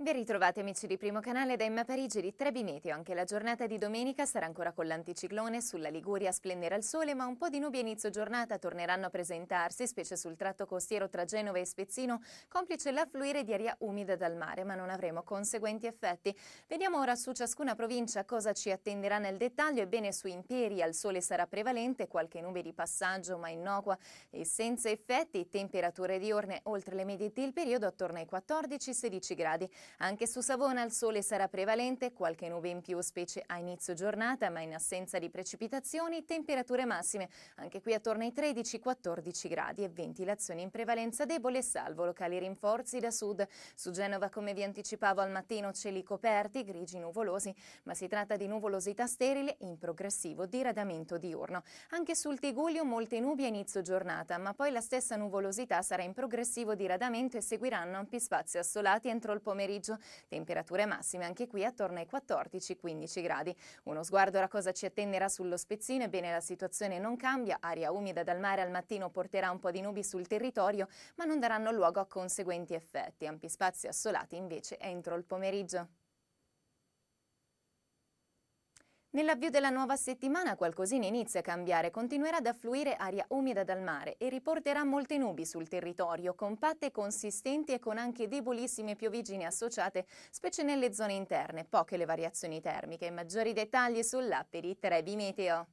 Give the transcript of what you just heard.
Ben ritrovati amici di Primo Canale da Emma Parigi di Trebineteo. Anche la giornata di domenica sarà ancora con l'anticiclone, sulla Liguria a splendere al sole, ma un po' di nubi a inizio giornata torneranno a presentarsi, specie sul tratto costiero tra Genova e Spezzino, complice l'affluire di aria umida dal mare, ma non avremo conseguenti effetti. Vediamo ora su ciascuna provincia cosa ci attenderà nel dettaglio. Ebbene, su Imperia il sole sarà prevalente, qualche nube di passaggio, ma innocua e senza effetti, temperature diurne oltre le medie del periodo attorno ai 14-16 gradi. Anche su Savona il sole sarà prevalente, qualche nube in più specie a inizio giornata, ma in assenza di precipitazioni, temperature massime anche qui attorno ai 13-14 gradi e ventilazione in prevalenza debole, salvo locali rinforzi da sud. Su Genova, come vi anticipavo al mattino, cieli coperti, grigi nuvolosi, ma si tratta di nuvolosità sterile in progressivo diradamento diurno. Anche sul Tiguglio molte nubi a inizio giornata, ma poi la stessa nuvolosità sarà in progressivo diradamento e seguiranno ampi spazi assolati entro il pomeriggio pomeriggio, temperature massime anche qui attorno ai 14-15 gradi. Uno sguardo alla cosa ci attenderà sullo spezzino, ebbene la situazione non cambia, aria umida dal mare al mattino porterà un po' di nubi sul territorio, ma non daranno luogo a conseguenti effetti, ampi spazi assolati invece entro il pomeriggio. Nell'avvio della nuova settimana qualcosina inizia a cambiare, continuerà ad affluire aria umida dal mare e riporterà molte nubi sul territorio, compatte, consistenti e con anche debolissime piovigine associate, specie nelle zone interne, poche le variazioni termiche. Maggiori dettagli sull'app di Trebi Meteo.